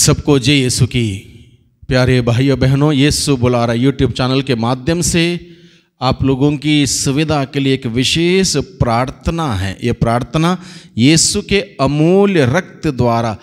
सबको जय यीशु की प्यारे भाइयों बहनों यीशु बुला रहा यूट्यूब चैनल के माध्यम से आप लोगों की सुविधा के लिए एक विशेष प्रार्थना है ये प्रार्थना यीशु के अमूल्य रक्त द्वारा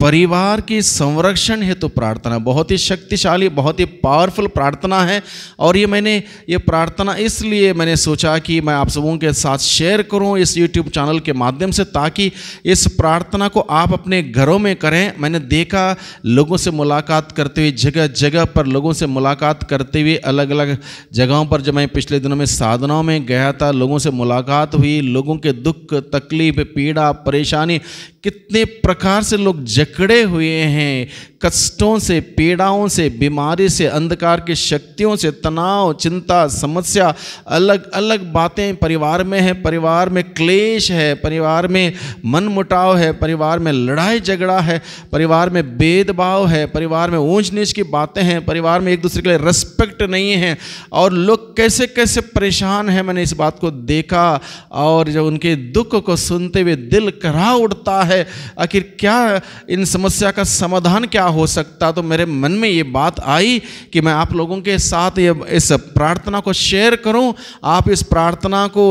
परिवार के संरक्षण हेतु तो प्रार्थना बहुत ही शक्तिशाली बहुत ही पावरफुल प्रार्थना है और ये मैंने ये प्रार्थना इसलिए मैंने सोचा कि मैं आप सबों के साथ शेयर करूं इस यूट्यूब चैनल के माध्यम से ताकि इस प्रार्थना को आप अपने घरों में करें मैंने देखा लोगों से मुलाकात करते हुए जगह जगह पर लोगों से मुलाकात करते हुए अलग अलग जगहों पर जब मैं पिछले दिनों में साधनाओं में गया था लोगों से मुलाकात हुई लोगों के दुख तकलीफ पीड़ा परेशानी कितने प्रकार से लोग जकड़े हुए हैं कष्टों से पीड़ाओं से बीमारी से अंधकार की शक्तियों से तनाव चिंता समस्या अलग अलग बातें परिवार में है परिवार में क्लेश है परिवार में मन मुटाव है परिवार में लड़ाई झगड़ा है परिवार में भेदभाव है परिवार में ऊंच नीच की बातें हैं परिवार में एक दूसरे के लिए रेस्पेक्ट नहीं है और लोग कैसे कैसे परेशान हैं मैंने इस बात को देखा और जब उनके दुख को सुनते हुए दिल करा उठता है है आखिर क्या इन समस्या का समाधान क्या हो सकता तो मेरे मन में ये बात आई कि मैं आप लोगों के साथ ये इस प्रार्थना को शेयर करूं आप इस प्रार्थना को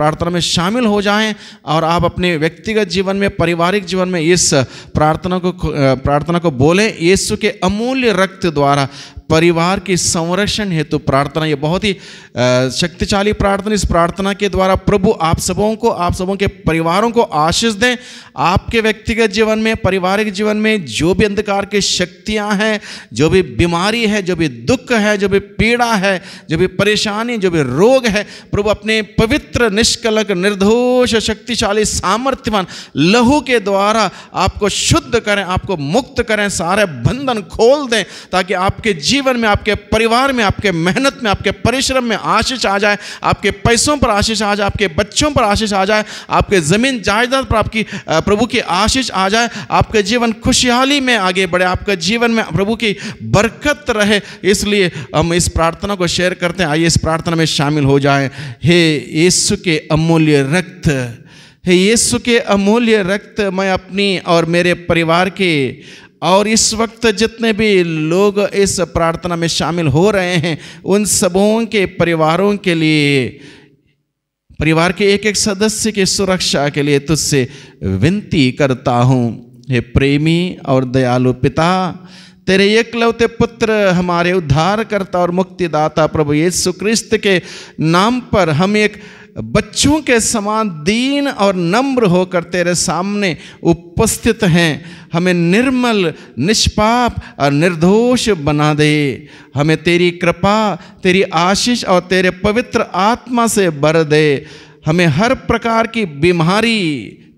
प्रार्थना में शामिल हो जाएं और आप अपने व्यक्तिगत जीवन में पारिवारिक जीवन में इस प्रार्थना को प्रार्थना को बोलें यीशु के अमूल्य रक्त द्वारा परिवार के संरक्षण हेतु तो प्रार्थना ये बहुत ही शक्तिशाली प्रार्थना इस प्रार्थना के द्वारा प्रभु आप सबों को आप सबों के परिवारों को आशीष दें आपके व्यक्तिगत जीवन में पारिवारिक जीवन में जो भी अंधकार की शक्तियाँ हैं जो भी बीमारी है जो भी दुख है जो भी पीड़ा है जो भी परेशानी जो भी रोग है प्रभु अपने पवित्र निष्कलक निर्दोष शक्तिशाली सामर्थ्यवान लहू के द्वारा आपको शुद्ध करें आपको मुक्त करें सारे बंधन खोल दें ताकि आपके जीवन जीवन में आपके परिवार में आपके मेहनत में आपके परिश्रम में आशीष आ जाए आपके पैसों पर आशीष आ जाए आपके बच्चों पर आशीष आ जाए आपके ज़मीन जायदाद पर आपकी प्रभु की आशीष आ जाए आपके जीवन खुशहाली में आगे बढ़े आपके जीवन में प्रभु की बरकत रहे इसलिए हम इस प्रार्थना को शेयर करते हैं आइए इस प्रार्थना में शामिल हो जाए हे यीशु के अमूल्य रक्त हे यीशु के अमूल्य रक्त मैं अपनी और मेरे परिवार के और इस वक्त जितने भी लोग इस प्रार्थना में शामिल हो रहे हैं उन सबों के परिवारों के लिए परिवार के एक एक सदस्य की सुरक्षा के लिए तुझसे विनती करता हूँ हे प्रेमी और दयालु पिता तेरे एकलौते पुत्र हमारे उद्धारकर्ता और मुक्तिदाता प्रभु ये क्रिस्त के नाम पर हम एक बच्चों के समान दीन और नम्र होकर तेरे सामने उपस्थित हैं हमें निर्मल निष्पाप और निर्दोष बना दे हमें तेरी कृपा तेरी आशीष और तेरे पवित्र आत्मा से भर दे हमें हर प्रकार की बीमारी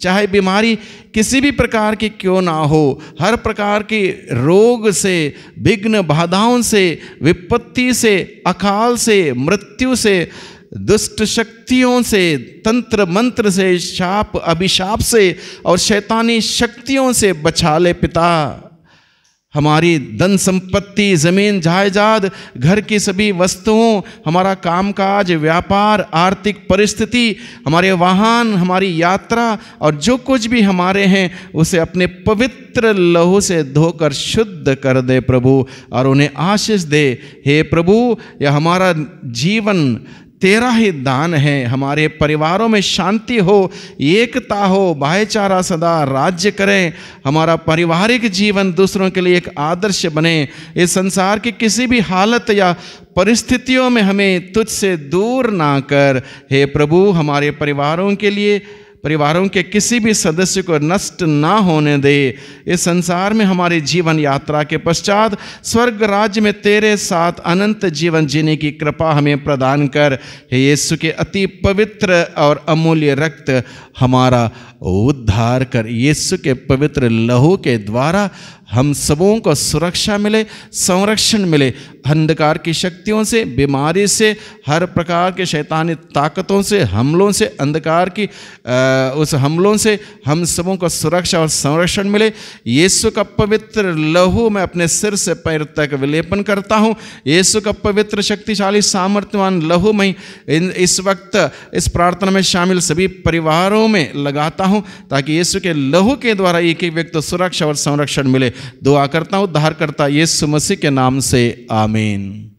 चाहे बीमारी किसी भी प्रकार की क्यों ना हो हर प्रकार के रोग से विघ्न बाधाओं से विपत्ति से अकाल से मृत्यु से दुष्ट शक्तियों से तंत्र मंत्र से शाप अभिशाप से और शैतानी शक्तियों से बचा ले पिता हमारी धन संपत्ति जमीन जायदाद घर की सभी वस्तुओं हमारा कामकाज व्यापार आर्थिक परिस्थिति हमारे वाहन हमारी यात्रा और जो कुछ भी हमारे हैं उसे अपने पवित्र लहू से धोकर शुद्ध कर दे प्रभु और उन्हें आशीष दे हे प्रभु यह हमारा जीवन तेरा ही दान है हमारे परिवारों में शांति हो एकता हो भाईचारा सदा राज्य करें हमारा पारिवारिक जीवन दूसरों के लिए एक आदर्श बने इस संसार की किसी भी हालत या परिस्थितियों में हमें तुझसे दूर ना कर हे प्रभु हमारे परिवारों के लिए परिवारों के किसी भी सदस्य को नष्ट ना होने दे इस संसार में हमारी जीवन यात्रा के पश्चात स्वर्ग राज्य में तेरे साथ अनंत जीवन जीने की कृपा हमें प्रदान कर हे यीशु के अति पवित्र और अमूल्य रक्त हमारा उद्धार कर यीशु के पवित्र लहू के द्वारा हम सबों को सुरक्षा मिले संरक्षण मिले अंधकार की शक्तियों से बीमारी से हर प्रकार के शैतानी ताकतों से हमलों से अंधकार की आ, उस हमलों से हम सबों को सुरक्षा और संरक्षण मिले यीशु का पवित्र लहू मैं अपने सिर से पैर तक विलेपन करता हूँ यीशु का पवित्र शक्तिशाली सामर्थ्यवान लहू मैं इस वक्त इस प्रार्थना में शामिल सभी परिवारों में लगाता हूँ ताकि यीशु के लहू के द्वारा एक एक व्यक्ति सुरक्षा और संरक्षण मिले दुआ करता हूँ उद्धार करता यीशु मसीह के नाम से आमीन